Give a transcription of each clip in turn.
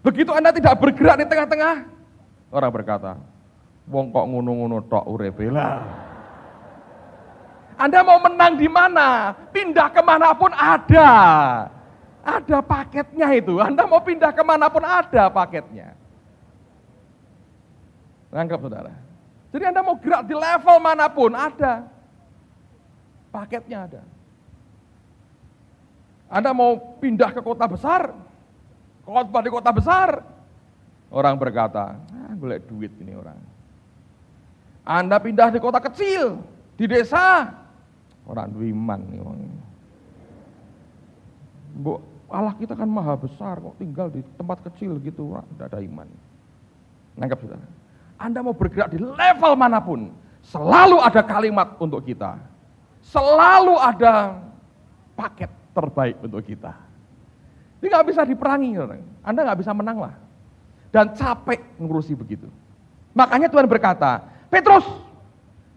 Begitu Anda tidak bergerak di tengah-tengah, orang berkata, wong kok ngono-ngono tok urepe eh, Anda mau menang di mana? Pindah kemanapun ada. Ada paketnya itu. Anda mau pindah kemanapun ada paketnya. anggap saudara. Jadi Anda mau gerak di level manapun ada. Paketnya ada. Anda mau pindah ke kota besar, Khotbah di kota besar. Orang berkata, ah, duit ini orang. Anda pindah di kota kecil, di desa. Orang duiman iman nih orang Bu, Allah kita kan maha besar kok tinggal di tempat kecil gitu, orang tidak ada iman. Nangkap sudah. Anda mau bergerak di level manapun, selalu ada kalimat untuk kita. Selalu ada paket terbaik untuk kita. Ini nggak bisa diperangi, Anda nggak bisa menang lah. Dan capek ngurusi begitu. Makanya Tuhan berkata, Petrus,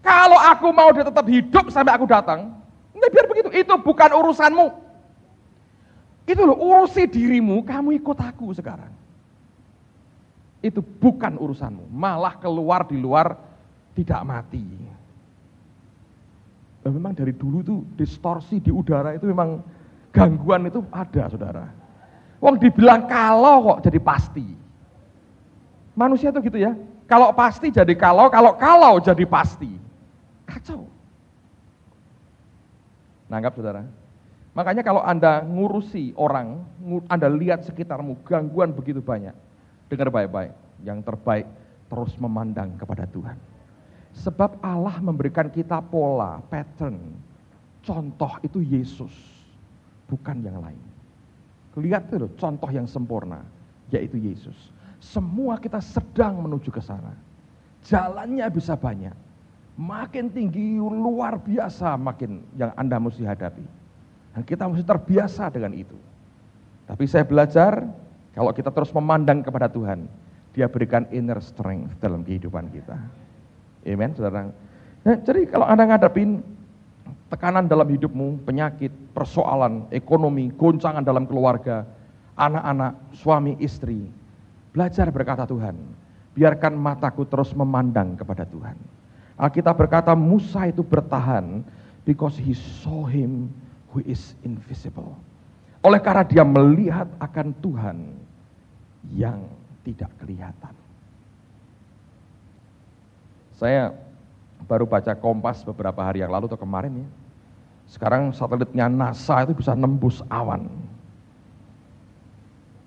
kalau aku mau dia tetap hidup sampai aku datang, nah biar begitu, itu bukan urusanmu. Itu loh, urusi dirimu, kamu ikut aku sekarang. Itu bukan urusanmu, malah keluar di luar tidak mati. memang dari dulu tuh distorsi di udara itu memang gangguan itu ada saudara. Wong dibilang kalau kok jadi pasti. Manusia tuh gitu ya. Kalau pasti jadi kalau, kalau kalau jadi pasti. Kacau. Nanggap saudara? Makanya kalau Anda ngurusi orang, Anda lihat sekitarmu, gangguan begitu banyak. Dengar baik-baik. Yang terbaik terus memandang kepada Tuhan. Sebab Allah memberikan kita pola, pattern, contoh itu Yesus, bukan yang lain. Lihat itu contoh yang sempurna, yaitu Yesus. Semua kita sedang menuju ke sana. Jalannya bisa banyak. Makin tinggi luar biasa makin yang Anda mesti hadapi. Dan kita mesti terbiasa dengan itu. Tapi saya belajar kalau kita terus memandang kepada Tuhan, dia berikan inner strength dalam kehidupan kita. Amen, saudara. Nah, jadi kalau Anda ngadepin tekanan dalam hidupmu, penyakit, persoalan, ekonomi, goncangan dalam keluarga, anak-anak, suami, istri. Belajar berkata Tuhan, biarkan mataku terus memandang kepada Tuhan. Alkitab berkata Musa itu bertahan because he saw him who is invisible. Oleh karena dia melihat akan Tuhan yang tidak kelihatan. Saya baru baca Kompas beberapa hari yang lalu atau kemarin ya. Sekarang satelitnya NASA itu bisa nembus awan.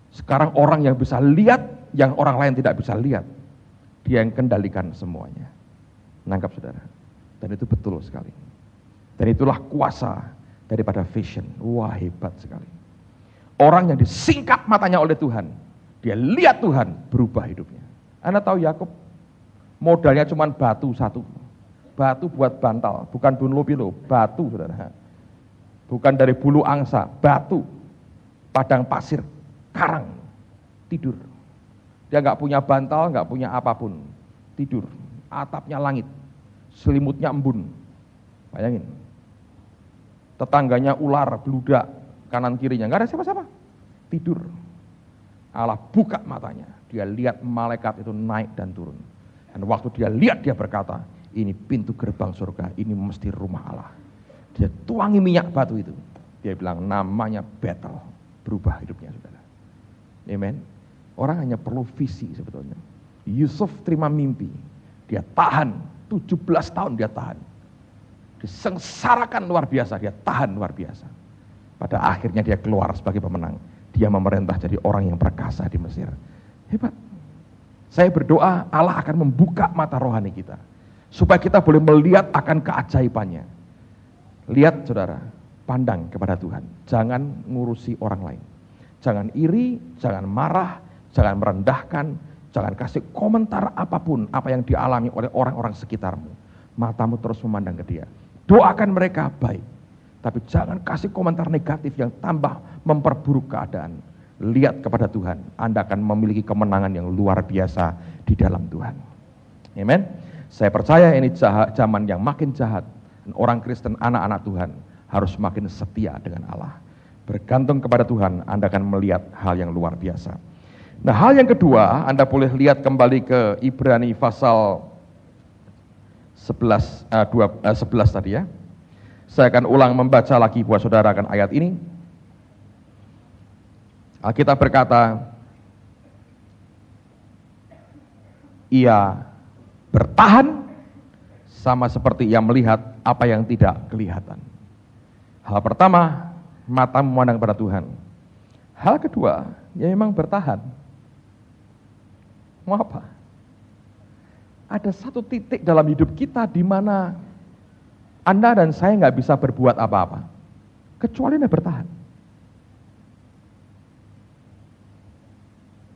Sekarang orang yang bisa lihat, yang orang lain tidak bisa lihat. Dia yang kendalikan semuanya. Nangkap saudara. Dan itu betul sekali. Dan itulah kuasa daripada vision. Wah hebat sekali. Orang yang disingkat matanya oleh Tuhan. Dia lihat Tuhan berubah hidupnya. Anda tahu Yakub modalnya cuma batu satu. Batu buat bantal, bukan bunlo pilu batu saudara. Bukan dari bulu angsa, batu. Padang pasir, karang, tidur. Dia nggak punya bantal, nggak punya apapun, tidur. Atapnya langit, selimutnya embun, bayangin. Tetangganya ular, beludak, kanan kirinya, nggak ada siapa-siapa, tidur. Allah buka matanya, dia lihat malaikat itu naik dan turun. Dan waktu dia lihat dia berkata, ini pintu gerbang surga, ini mesti rumah Allah. Dia tuangi minyak batu itu. Dia bilang namanya battle, berubah hidupnya saudara. Amen. Orang hanya perlu visi sebetulnya. Yusuf terima mimpi, dia tahan, 17 tahun dia tahan. Disengsarakan luar biasa, dia tahan luar biasa. Pada akhirnya dia keluar sebagai pemenang. Dia memerintah jadi orang yang perkasa di Mesir. Hebat. Saya berdoa Allah akan membuka mata rohani kita Supaya kita boleh melihat akan keajaibannya. Lihat saudara, pandang kepada Tuhan. Jangan ngurusi orang lain. Jangan iri, jangan marah, jangan merendahkan, jangan kasih komentar apapun apa yang dialami oleh orang-orang sekitarmu. Matamu terus memandang ke dia. Doakan mereka baik. Tapi jangan kasih komentar negatif yang tambah memperburuk keadaan. Lihat kepada Tuhan, Anda akan memiliki kemenangan yang luar biasa di dalam Tuhan. Amen. Saya percaya ini jahat, zaman yang makin jahat. dan Orang Kristen, anak-anak Tuhan harus makin setia dengan Allah. Bergantung kepada Tuhan, Anda akan melihat hal yang luar biasa. Nah hal yang kedua, Anda boleh lihat kembali ke Ibrani pasal 11, uh, 2, uh, 11 tadi ya. Saya akan ulang membaca lagi buat saudara akan ayat ini. Alkitab berkata, Ia bertahan sama seperti ia melihat apa yang tidak kelihatan. Hal pertama, mata memandang pada Tuhan. Hal kedua, ya memang bertahan. Mau apa? Ada satu titik dalam hidup kita di mana Anda dan saya nggak bisa berbuat apa-apa. Kecuali Anda bertahan.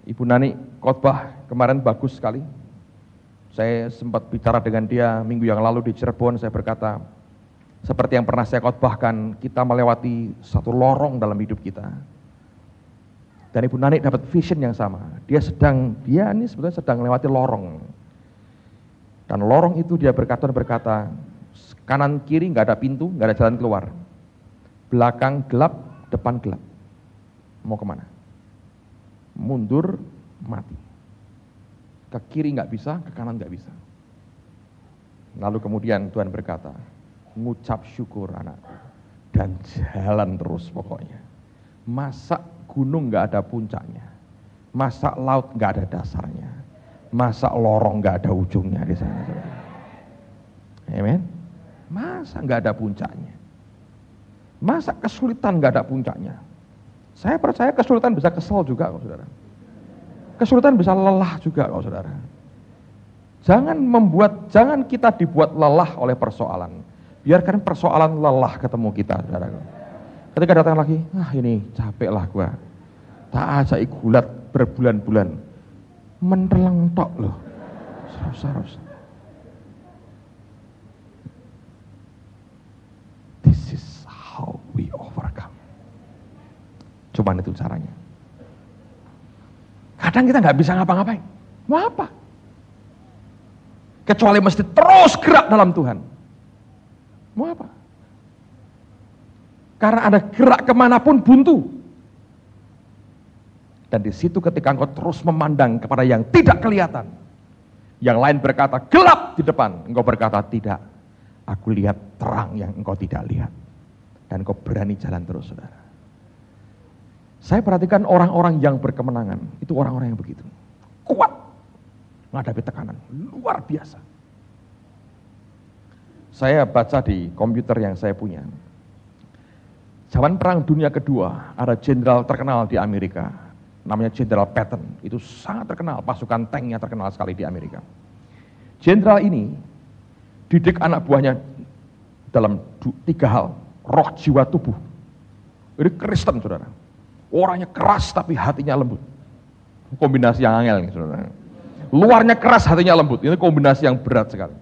Ibu Nani khotbah kemarin bagus sekali saya sempat bicara dengan dia minggu yang lalu di Cirebon, saya berkata, seperti yang pernah saya khotbahkan, kita melewati satu lorong dalam hidup kita. Dan Ibu Nani dapat vision yang sama. Dia sedang, dia ini sebetulnya sedang melewati lorong. Dan lorong itu dia berkata dan berkata, kanan kiri nggak ada pintu, nggak ada jalan keluar. Belakang gelap, depan gelap. Mau kemana? Mundur, mati ke kiri nggak bisa, ke kanan nggak bisa. Lalu kemudian Tuhan berkata, ngucap syukur anakku dan jalan terus pokoknya. Masa gunung nggak ada puncaknya, masa laut nggak ada dasarnya, masa lorong nggak ada ujungnya di sana. Amen. Masa nggak ada puncaknya, masa kesulitan nggak ada puncaknya. Saya percaya kesulitan bisa kesel juga, saudara kesulitan bisa lelah juga kalau saudara. Jangan membuat, jangan kita dibuat lelah oleh persoalan. Biarkan persoalan lelah ketemu kita, saudara. Ketika datang lagi, ah ini capek lah gua. Tak aja gulat berbulan-bulan. Menterleng tok loh. Sarus-sarus. This is how we overcome. Cuman itu caranya. Kadang kita nggak bisa ngapa-ngapain. Mau apa? Kecuali mesti terus gerak dalam Tuhan. Mau apa? Karena ada gerak kemanapun buntu. Dan di situ ketika engkau terus memandang kepada yang tidak kelihatan. Yang lain berkata gelap di depan. Engkau berkata tidak. Aku lihat terang yang engkau tidak lihat. Dan engkau berani jalan terus saudara. Saya perhatikan orang-orang yang berkemenangan, itu orang-orang yang begitu. Kuat menghadapi tekanan, luar biasa. Saya baca di komputer yang saya punya. Zaman Perang Dunia Kedua, ada jenderal terkenal di Amerika, namanya Jenderal Patton. Itu sangat terkenal, pasukan tanknya terkenal sekali di Amerika. Jenderal ini didik anak buahnya dalam tiga hal, roh jiwa tubuh. Ini Kristen, saudara Orangnya keras tapi hatinya lembut. Kombinasi yang angel saudara. Luarnya keras, hatinya lembut. Ini kombinasi yang berat sekali.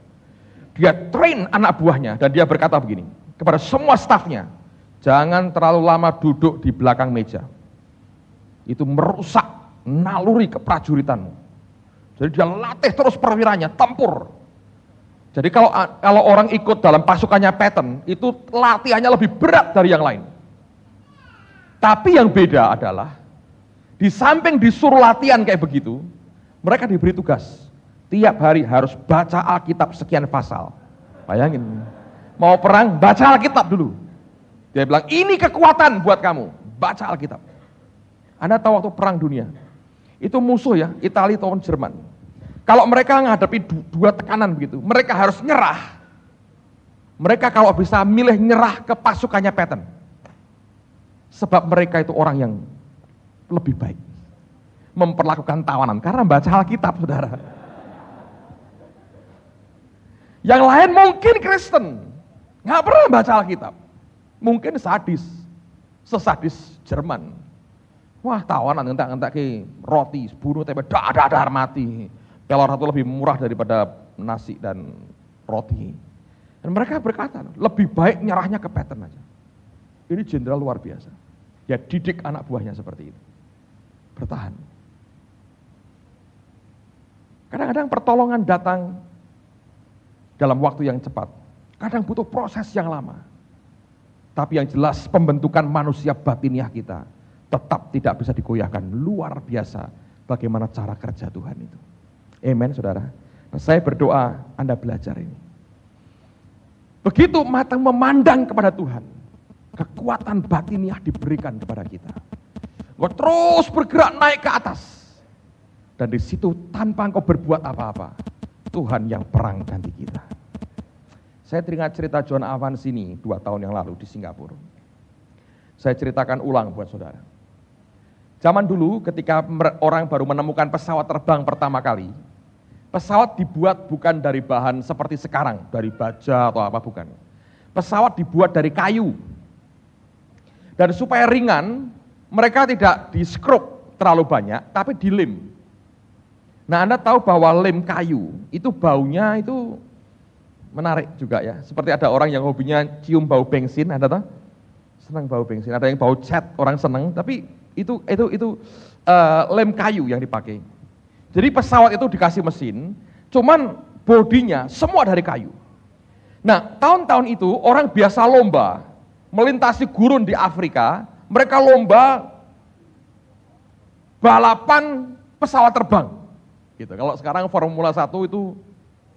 Dia train anak buahnya dan dia berkata begini kepada semua staffnya, jangan terlalu lama duduk di belakang meja. Itu merusak naluri keprajuritanmu. Jadi dia latih terus perwiranya, tempur. Jadi kalau kalau orang ikut dalam pasukannya Patton, itu latihannya lebih berat dari yang lain. Tapi yang beda adalah di samping disuruh latihan kayak begitu, mereka diberi tugas. Tiap hari harus baca Alkitab sekian pasal. Bayangin, mau perang baca Alkitab dulu. Dia bilang, ini kekuatan buat kamu, baca Alkitab. Anda tahu waktu perang dunia, itu musuh ya, Italia tahun Jerman. Kalau mereka menghadapi dua tekanan begitu, mereka harus nyerah. Mereka kalau bisa milih nyerah ke pasukannya Patton. Sebab mereka itu orang yang lebih baik. Memperlakukan tawanan. Karena baca Alkitab, saudara. Yang lain mungkin Kristen. Nggak pernah baca Alkitab. Mungkin sadis. Sesadis Jerman. Wah tawanan ngentak-ngentak ke roti, bunuh tapi dadar mati. Pelor satu lebih murah daripada nasi dan roti. Dan mereka berkata, lebih baik nyerahnya ke pattern aja. Ini jenderal luar biasa. Dia ya, didik anak buahnya seperti itu. Bertahan. Kadang-kadang pertolongan datang dalam waktu yang cepat. Kadang butuh proses yang lama. Tapi yang jelas pembentukan manusia batiniah kita tetap tidak bisa digoyahkan. Luar biasa bagaimana cara kerja Tuhan itu. Amen saudara. Nah, saya berdoa Anda belajar ini. Begitu mata memandang kepada Tuhan, Kekuatan batiniah diberikan kepada kita. Engkau terus bergerak naik ke atas. Dan di situ tanpa engkau berbuat apa-apa, Tuhan yang perang ganti kita. Saya teringat cerita John Avans sini dua tahun yang lalu di Singapura. Saya ceritakan ulang buat saudara. Zaman dulu ketika orang baru menemukan pesawat terbang pertama kali, pesawat dibuat bukan dari bahan seperti sekarang, dari baja atau apa bukan. Pesawat dibuat dari kayu, dan supaya ringan, mereka tidak di skrup terlalu banyak, tapi di lem. Nah, Anda tahu bahwa lem kayu itu baunya itu menarik juga ya. Seperti ada orang yang hobinya cium bau bensin, Anda tahu? Senang bau bensin, ada yang bau cat, orang senang, tapi itu itu itu uh, eh, lem kayu yang dipakai. Jadi pesawat itu dikasih mesin, cuman bodinya semua dari kayu. Nah, tahun-tahun itu orang biasa lomba melintasi gurun di Afrika, mereka lomba balapan pesawat terbang. Gitu. Kalau sekarang Formula 1 itu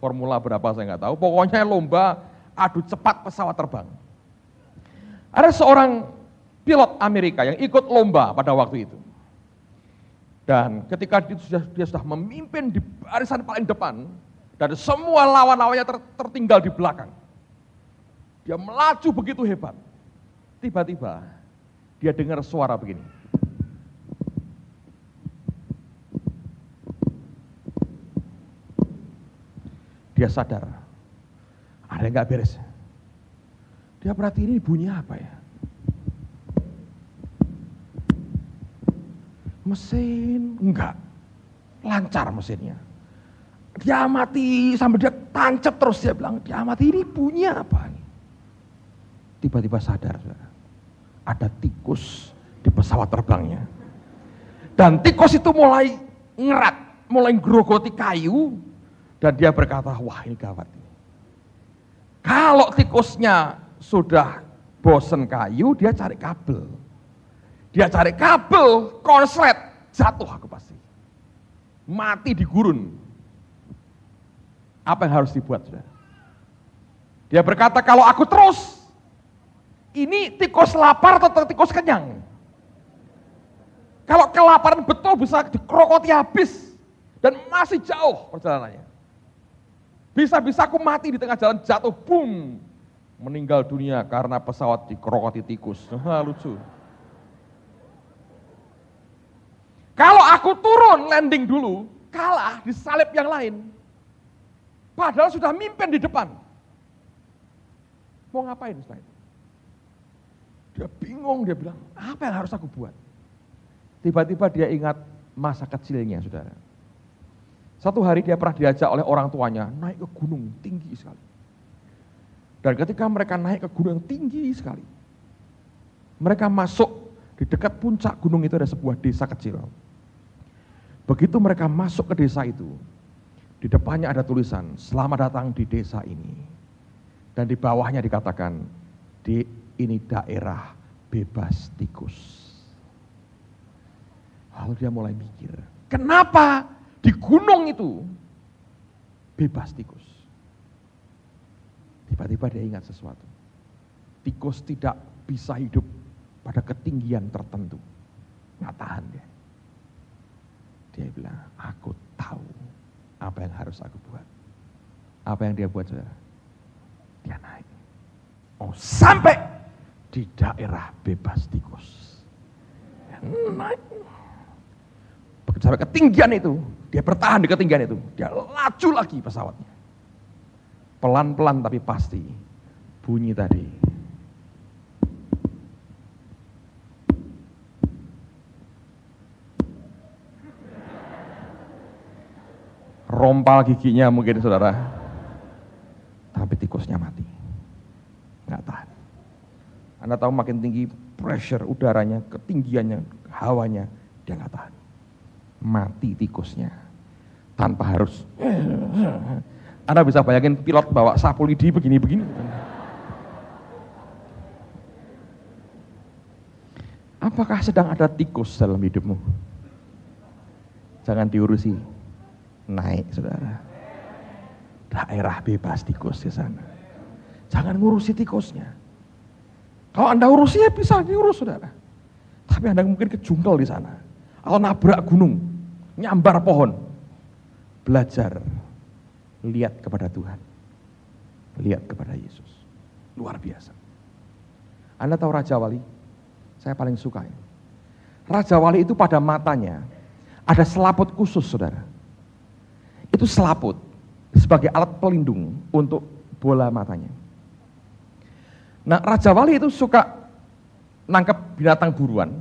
formula berapa saya nggak tahu, pokoknya lomba adu cepat pesawat terbang. Ada seorang pilot Amerika yang ikut lomba pada waktu itu. Dan ketika dia sudah, dia sudah memimpin di barisan paling depan, dan semua lawan-lawannya tertinggal di belakang. Dia melaju begitu hebat. Tiba-tiba dia dengar suara begini. Dia sadar, ada yang gak beres. Dia berarti ini bunyi apa ya? Mesin, enggak. Lancar mesinnya. Dia mati sambil dia tancap terus dia bilang, dia mati ini bunyi apa? tiba-tiba sadar ada tikus di pesawat terbangnya. Dan tikus itu mulai ngerat, mulai gerogoti kayu dan dia berkata, "Wah, ini gawat ini." Kalau tikusnya sudah bosen kayu, dia cari kabel. Dia cari kabel, konslet, jatuh aku pasti. Mati di gurun. Apa yang harus dibuat, sudah? Dia berkata, kalau aku terus ini tikus lapar atau tikus kenyang? Kalau kelaparan betul bisa dikrokoti habis dan masih jauh perjalanannya. Bisa-bisa aku mati di tengah jalan jatuh, boom, meninggal dunia karena pesawat dikrokoti tikus. lucu. Kalau aku turun landing dulu, kalah di salib yang lain. Padahal sudah mimpin di depan. Mau ngapain Ustaz? Dia bingung, dia bilang, apa yang harus aku buat? Tiba-tiba dia ingat masa kecilnya, saudara. Satu hari dia pernah diajak oleh orang tuanya naik ke gunung tinggi sekali. Dan ketika mereka naik ke gunung tinggi sekali, mereka masuk di dekat puncak gunung itu ada sebuah desa kecil. Begitu mereka masuk ke desa itu, di depannya ada tulisan, selamat datang di desa ini. Dan di bawahnya dikatakan, di ini daerah bebas tikus. Lalu dia mulai mikir, kenapa di gunung itu bebas tikus? Tiba-tiba dia ingat sesuatu. Tikus tidak bisa hidup pada ketinggian tertentu. Nggak tahan dia. Dia bilang, aku tahu apa yang harus aku buat. Apa yang dia buat saudara? Dia naik. Oh sampai di daerah bebas tikus. Naik. Sampai ketinggian itu, dia bertahan di ketinggian itu. Dia laju lagi pesawatnya. Pelan-pelan tapi pasti bunyi tadi. Rompal giginya mungkin saudara. Tapi tikusnya mati. Nggak tahan. Anda tahu makin tinggi pressure udaranya, ketinggiannya, hawanya, dia nggak tahan. Mati tikusnya. Tanpa harus. Anda bisa bayangin pilot bawa sapu lidi begini-begini. Apakah sedang ada tikus dalam hidupmu? Jangan diurusi. Naik, saudara. Daerah bebas tikus di sana. Jangan ngurusi tikusnya. Kalau Anda urusnya bisa diurus, saudara. Tapi Anda mungkin kejungkel di sana. Atau nabrak gunung, nyambar pohon. Belajar, lihat kepada Tuhan. Lihat kepada Yesus. Luar biasa. Anda tahu Raja Wali? Saya paling suka ini. Raja Wali itu pada matanya ada selaput khusus, saudara. Itu selaput sebagai alat pelindung untuk bola matanya. Nah, Raja Wali itu suka nangkep binatang buruan,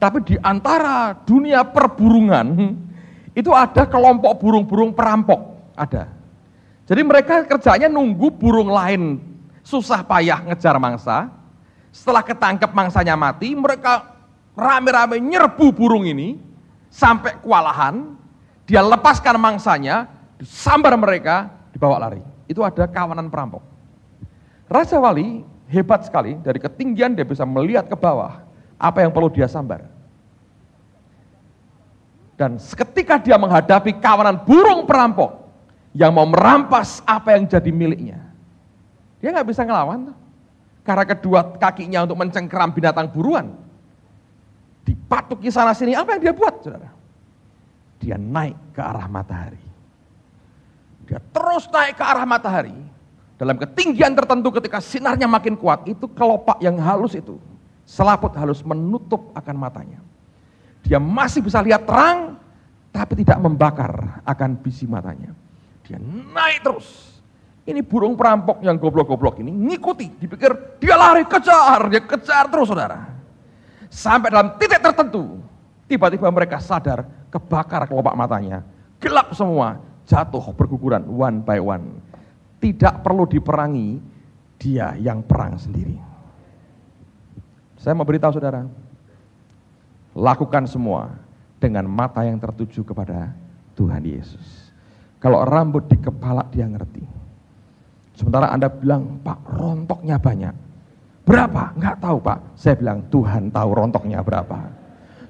tapi di antara dunia perburungan itu ada kelompok burung-burung perampok, ada. Jadi mereka kerjanya nunggu burung lain susah payah ngejar mangsa. Setelah ketangkep mangsanya mati, mereka rame-rame nyerbu burung ini sampai kewalahan. Dia lepaskan mangsanya, disambar mereka, dibawa lari. Itu ada kawanan perampok. Raja Wali hebat sekali, dari ketinggian dia bisa melihat ke bawah, apa yang perlu dia sambar. Dan seketika dia menghadapi kawanan burung perampok, yang mau merampas apa yang jadi miliknya. Dia nggak bisa ngelawan. Karena kedua kakinya untuk mencengkeram binatang buruan. Dipatuki sana sini, apa yang dia buat? Saudara? Dia naik ke arah matahari. Dia terus naik ke arah matahari dalam ketinggian tertentu ketika sinarnya makin kuat, itu kelopak yang halus itu, selaput halus menutup akan matanya. Dia masih bisa lihat terang, tapi tidak membakar akan bisi matanya. Dia naik terus. Ini burung perampok yang goblok-goblok ini ngikuti, dipikir dia lari kejar, dia kejar terus saudara. Sampai dalam titik tertentu, tiba-tiba mereka sadar kebakar kelopak matanya. Gelap semua, jatuh berguguran one by one tidak perlu diperangi, dia yang perang sendiri. Saya mau beritahu saudara, lakukan semua dengan mata yang tertuju kepada Tuhan Yesus. Kalau rambut di kepala dia ngerti. Sementara Anda bilang, Pak rontoknya banyak. Berapa? Enggak tahu Pak. Saya bilang, Tuhan tahu rontoknya berapa.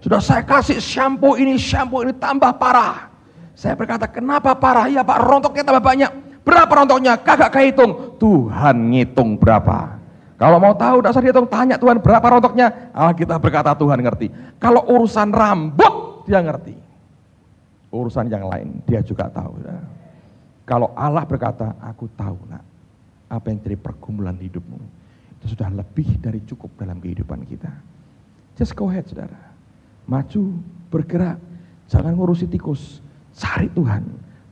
Sudah saya kasih shampoo ini, shampoo ini tambah parah. Saya berkata, kenapa parah? Ya Pak, rontoknya tambah banyak. Berapa rontoknya? Kagak kehitung. Tuhan ngitung berapa. Kalau mau tahu, tidak usah dihitung. Tanya Tuhan berapa rontoknya. Ah, kita berkata Tuhan ngerti. Kalau urusan rambut, dia ngerti. Urusan yang lain, dia juga tahu. Kalau Allah berkata, aku tahu nak. Apa yang jadi pergumulan hidupmu. Itu sudah lebih dari cukup dalam kehidupan kita. Just go ahead saudara. Maju, bergerak. Jangan ngurusi tikus. Cari Tuhan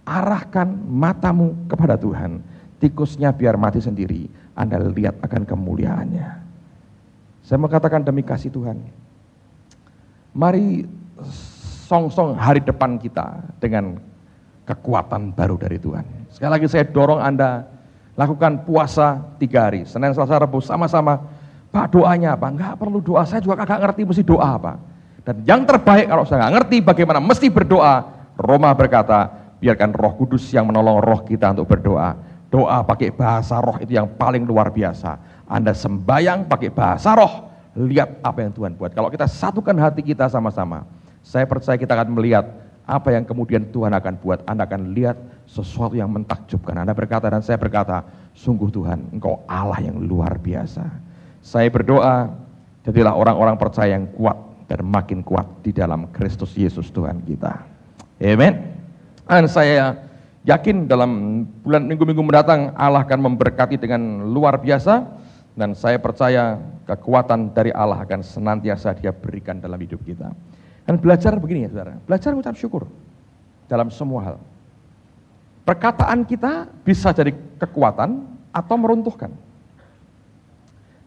Arahkan matamu kepada Tuhan. Tikusnya biar mati sendiri. Anda lihat akan kemuliaannya. Saya mau katakan demi kasih Tuhan. Mari song-song hari depan kita dengan kekuatan baru dari Tuhan. Sekali lagi saya dorong Anda lakukan puasa tiga hari. Senin, Selasa, Rabu sama-sama. Pak doanya apa? Enggak perlu doa, saya juga kagak ngerti mesti doa apa. Dan yang terbaik kalau saya nggak ngerti bagaimana mesti berdoa, Roma berkata, Biarkan roh kudus yang menolong roh kita untuk berdoa. Doa pakai bahasa roh itu yang paling luar biasa. Anda sembayang pakai bahasa roh, lihat apa yang Tuhan buat. Kalau kita satukan hati kita sama-sama, saya percaya kita akan melihat apa yang kemudian Tuhan akan buat. Anda akan lihat sesuatu yang mentakjubkan. Anda berkata dan saya berkata, sungguh Tuhan, Engkau Allah yang luar biasa. Saya berdoa, jadilah orang-orang percaya yang kuat dan makin kuat di dalam Kristus Yesus Tuhan kita. amen. Dan saya yakin dalam bulan minggu-minggu mendatang Allah akan memberkati dengan luar biasa dan saya percaya kekuatan dari Allah akan senantiasa dia berikan dalam hidup kita. Dan belajar begini ya saudara, belajar mengucap syukur dalam semua hal. Perkataan kita bisa jadi kekuatan atau meruntuhkan.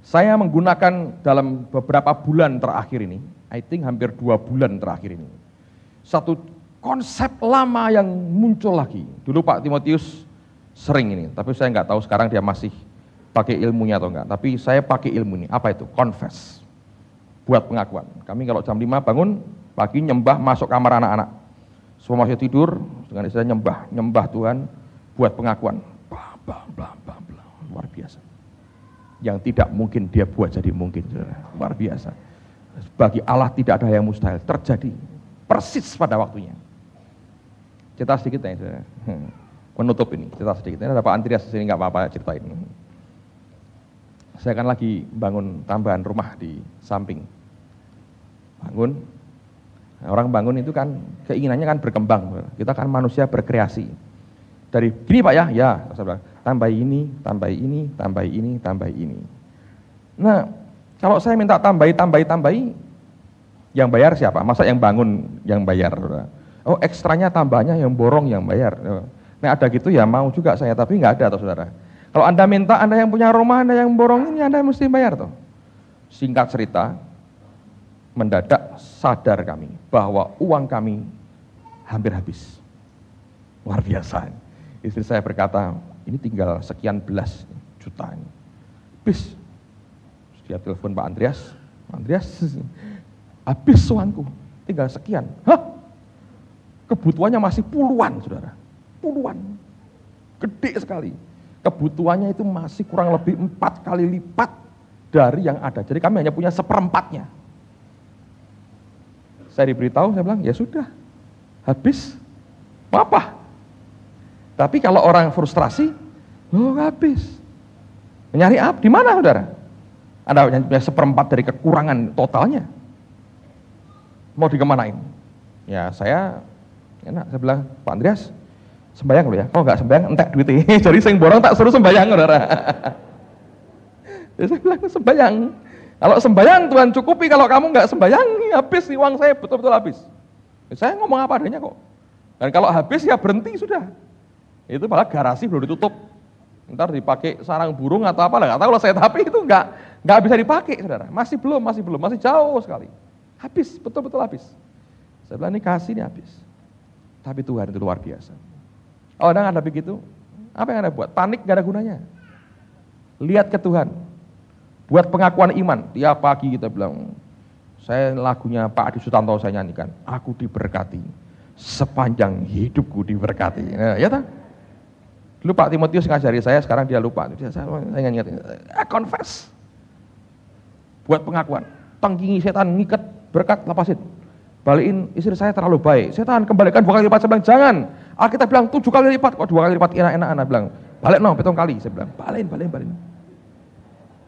Saya menggunakan dalam beberapa bulan terakhir ini, I think hampir dua bulan terakhir ini, satu konsep lama yang muncul lagi. Dulu Pak Timotius sering ini, tapi saya nggak tahu sekarang dia masih pakai ilmunya atau enggak. Tapi saya pakai ilmu ini. Apa itu? Confess. Buat pengakuan. Kami kalau jam 5 bangun, pagi nyembah masuk kamar anak-anak. Semua masih tidur, dengan istilah nyembah. Nyembah Tuhan buat pengakuan. Blah, blah, blah, blah, blah. Luar biasa. Yang tidak mungkin dia buat jadi mungkin. Luar biasa. Bagi Allah tidak ada yang mustahil. Terjadi persis pada waktunya cerita sedikit ya saya. menutup hmm. ini cerita sedikit ini ada Pak Antrias di sini nggak apa-apa ya cerita ini. Hmm. saya akan lagi bangun tambahan rumah di samping bangun nah, orang bangun itu kan keinginannya kan berkembang kita kan manusia berkreasi dari gini pak ya ya saya bilang tambah ini tambah ini tambah ini tambah ini nah kalau saya minta tambahi tambahi tambahi yang bayar siapa masa yang bangun yang bayar saudara Oh ekstranya tambahnya yang borong yang bayar. Nah ada gitu ya mau juga saya, tapi nggak ada atau saudara. Kalau Anda minta Anda yang punya rumah, Anda yang borong ini Anda mesti bayar tuh. Singkat cerita, mendadak sadar kami bahwa uang kami hampir habis. Luar biasa. Istri saya berkata, ini tinggal sekian belas juta ini. Habis. dia telepon Pak Andreas, Andreas, habis uangku, tinggal sekian. Hah? kebutuhannya masih puluhan, saudara. Puluhan. Gede sekali. Kebutuhannya itu masih kurang lebih empat kali lipat dari yang ada. Jadi kami hanya punya seperempatnya. Saya diberitahu, saya bilang, ya sudah, habis, apa? Tapi kalau orang frustrasi, oh habis. Nyari apa? Di mana, saudara? Anda punya seperempat dari kekurangan totalnya. Mau dikemanain? Ya, saya Enak, saya bilang, Pak Andreas, sembayang lo ya. Kalau oh, nggak sembayang, entek duitnya. Jadi sing borong tak suruh sembayang, saudara. Ya, saya bilang, sembayang. Kalau sembayang Tuhan cukupi, kalau kamu nggak sembayang, habis nih uang saya, betul-betul habis. Ya, saya ngomong apa adanya kok. Dan kalau habis ya berhenti sudah. Itu malah garasi belum ditutup. Ntar dipakai sarang burung atau apa, nggak tahu lah saya, tapi itu nggak nggak bisa dipakai, saudara. Masih belum, masih belum, masih jauh sekali. Habis, betul-betul habis. Saya bilang ini kasih ini habis. Tapi Tuhan itu luar biasa. Oh, Anda nggak ada begitu? Apa yang Anda buat? Panik gak ada gunanya. Lihat ke Tuhan. Buat pengakuan iman. Tiap pagi kita bilang, saya lagunya Pak Adi Sutanto saya nyanyikan. Aku diberkati. Sepanjang hidupku diberkati. Nah, ya tak? Dulu Pak Timotius ngajari saya, sekarang dia lupa. Dia, saya, saya eh, confess. Buat pengakuan. Tangkingi setan, ngikat, berkat, lepasin balikin istri saya terlalu baik. saya tahan kembalikan dua kali lipat. Saya bilang jangan. kita bilang tujuh kali lipat. Kok dua kali lipat enak-enak anak bilang balik no, petong kali. Saya bilang balikin, balikin, balikin.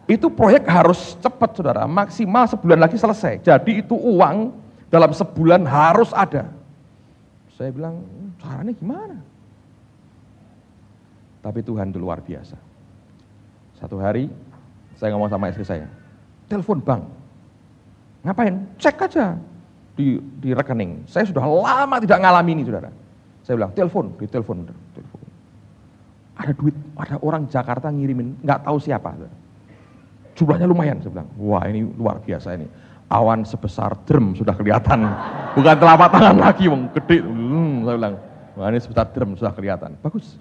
Itu proyek harus cepat saudara, maksimal sebulan lagi selesai. Jadi itu uang dalam sebulan harus ada. Saya bilang caranya gimana? Tapi Tuhan itu luar biasa. Satu hari saya ngomong sama istri saya, telepon bank. Ngapain? Cek aja di, di rekening. Saya sudah lama tidak ngalami ini, saudara. Saya bilang, telepon, di telepon, Ada duit, ada orang Jakarta ngirimin, nggak tahu siapa. Saudara. Jumlahnya lumayan, saya bilang. Wah, ini luar biasa ini. Awan sebesar drum sudah kelihatan. Bukan telapak tangan lagi, wong gede. Hmm, saya bilang, wah ini sebesar drum sudah kelihatan. Bagus.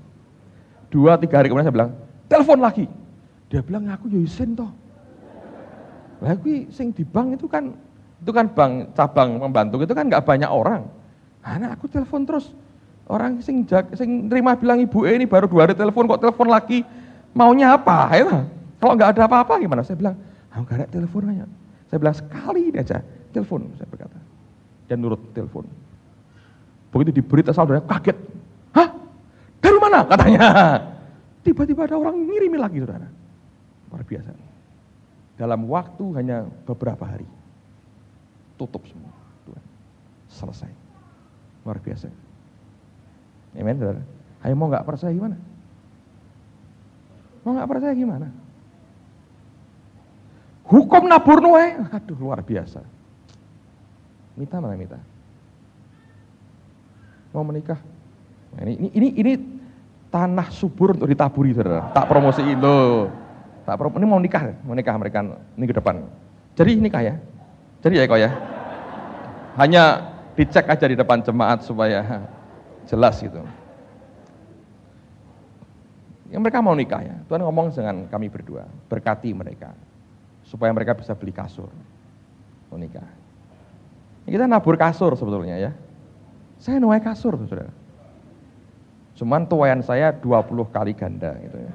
Dua, tiga hari kemudian saya bilang, telepon lagi. Dia bilang, aku Yusin toh. Lagi sing di bank itu kan itu kan bank cabang membantu itu kan nggak banyak orang. Anak aku telepon terus. Orang sing jag, sing terima bilang ibu e ini baru dua hari telepon kok telepon lagi maunya apa? Ya, kalau nggak ada apa-apa gimana? Saya bilang, aku nggak ada telepon aja. Saya bilang sekali ini aja telepon. Saya berkata dan nurut telepon. Begitu diberita saudara kaget. Hah? Dari mana? Katanya. Tiba-tiba ada orang ngirimi lagi saudara. Luar biasa. Dalam waktu hanya beberapa hari tutup semua. Tuhan. Selesai. Luar biasa. Amin, saudara. Ayo mau nggak percaya gimana? Mau nggak percaya gimana? Hukum nabur nuwe. Aduh, luar biasa. Mita mana Mita? Mau menikah? Nah, ini, ini, ini, ini tanah subur untuk ditaburi, saudara. Tak promosi itu, Tak promosi ini mau nikah, mau nikah mereka minggu depan. Jadi nikah ya, jadi ya kok ya. Hanya dicek aja di depan jemaat supaya jelas gitu. Yang mereka mau nikah ya. Tuhan ngomong dengan kami berdua, berkati mereka supaya mereka bisa beli kasur mau nikah. Ya, kita nabur kasur sebetulnya ya. Saya nuai kasur, saudara. Cuman tuayan saya 20 kali ganda gitu ya.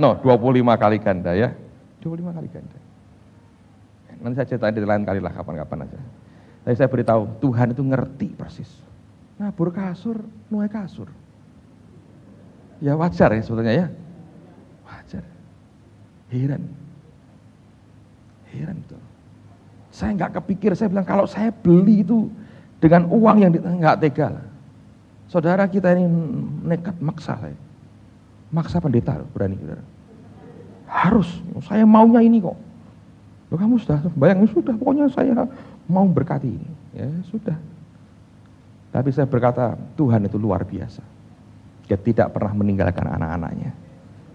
No, 25 kali ganda ya. 25 kali ganda. Nanti saya ceritain di lain kali lah kapan-kapan aja. Tapi saya beritahu, Tuhan itu ngerti persis. Ngabur kasur, nuai kasur. Ya wajar ya sebetulnya ya. Wajar. Heran. Heran itu. Saya nggak kepikir, saya bilang kalau saya beli itu dengan uang yang nggak tega lah. Saudara kita ini nekat maksa saya. Maksa pendeta loh, berani saudara. Harus, saya maunya ini kok. Loh, kamu sudah bayang, sudah pokoknya saya mau berkati ini. Ya, sudah. Tapi saya berkata, Tuhan itu luar biasa. Dia tidak pernah meninggalkan anak-anaknya.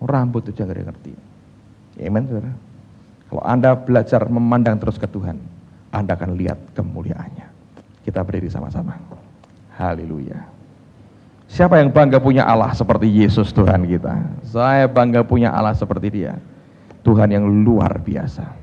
Rambut itu jangan ngerti. Amen, saudara. Kalau Anda belajar memandang terus ke Tuhan, Anda akan lihat kemuliaannya. Kita berdiri sama-sama. Haleluya. Siapa yang bangga punya Allah seperti Yesus Tuhan kita? Saya bangga punya Allah seperti dia. Tuhan yang luar biasa.